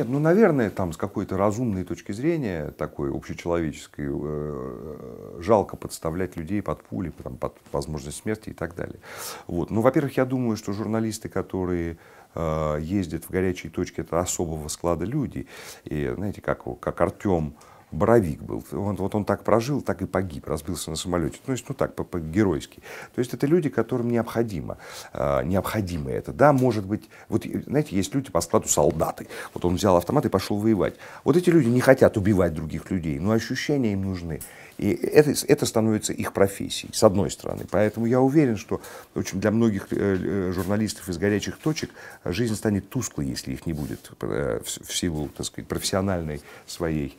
Нет, ну, наверное, там с какой-то разумной точки зрения, такой общечеловеческой, э, э, жалко подставлять людей под пули, там, под возможность смерти и так далее. Вот. Ну, во-первых, я думаю, что журналисты, которые э, ездят в горячие точки, это особого склада люди. И знаете, как, как Артем Боровик был. Он, вот он так прожил, так и погиб, разбился на самолете. То есть, ну так, по-геройски. То есть, это люди, которым необходимо, э, необходимо это. Да, может быть, вот, знаете, есть люди по складу солдаты. Вот он взял автомат и пошел воевать. Вот эти люди не хотят убивать других людей, но ощущения им нужны. И это, это становится их профессией, с одной стороны. Поэтому я уверен, что очень для многих э, э, журналистов из горячих точек жизнь станет тусклой, если их не будет э, в силу, так сказать, профессиональной своей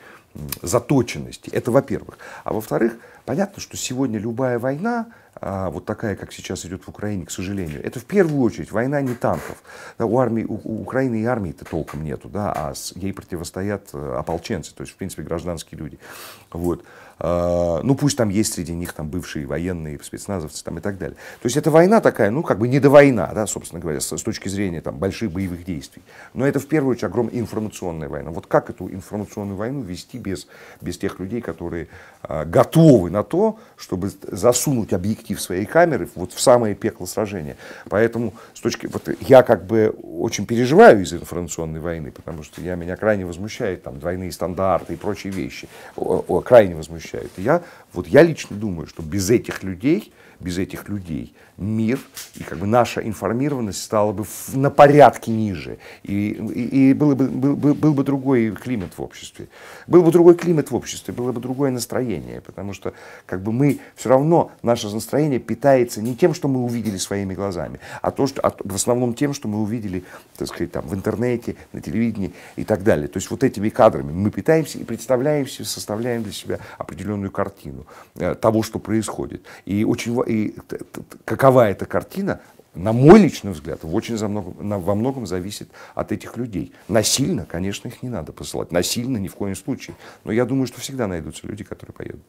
заточенности. Это во-первых. А во-вторых, понятно, что сегодня любая война а, вот такая, как сейчас идет в Украине, к сожалению. Это в первую очередь война не танков. Да, у, армии, у, у Украины и армии-то толком нету, да, а с, ей противостоят э, ополченцы, то есть, в принципе, гражданские люди. Вот. А, ну, пусть там есть среди них там бывшие военные, спецназовцы там и так далее. То есть, это война такая, ну, как бы не до война, да, собственно говоря, с, с точки зрения там больших боевых действий. Но это в первую очередь огромная информационная война. Вот как эту информационную войну вести без, без тех людей, которые э, готовы на то, чтобы засунуть объективно в своей камеры вот в самое пекло сражения. Поэтому с точки... Вот я как бы очень переживаю из информационной войны, потому что я, меня крайне возмущает там двойные стандарты и прочие вещи. О, о, крайне возмущают. я, вот я лично думаю, что без этих людей без этих людей мир и как бы наша информированность стала бы на порядке ниже. И, и, и был, бы, был, был, был бы другой климат в обществе. Был бы другой климат в обществе, было бы другое настроение, потому что как бы мы все равно, наше настроение питается не тем, что мы увидели своими глазами, а то, что, а, в основном тем, что мы увидели, так сказать, там, в интернете, на телевидении и так далее. То есть вот этими кадрами мы питаемся и представляемся составляем для себя определенную картину э, того, что происходит. И очень, и какова эта картина, на мой личный взгляд, очень за многом, на, во многом зависит от этих людей. Насильно, конечно, их не надо посылать. Насильно ни в коем случае. Но я думаю, что всегда найдутся люди, которые поедут.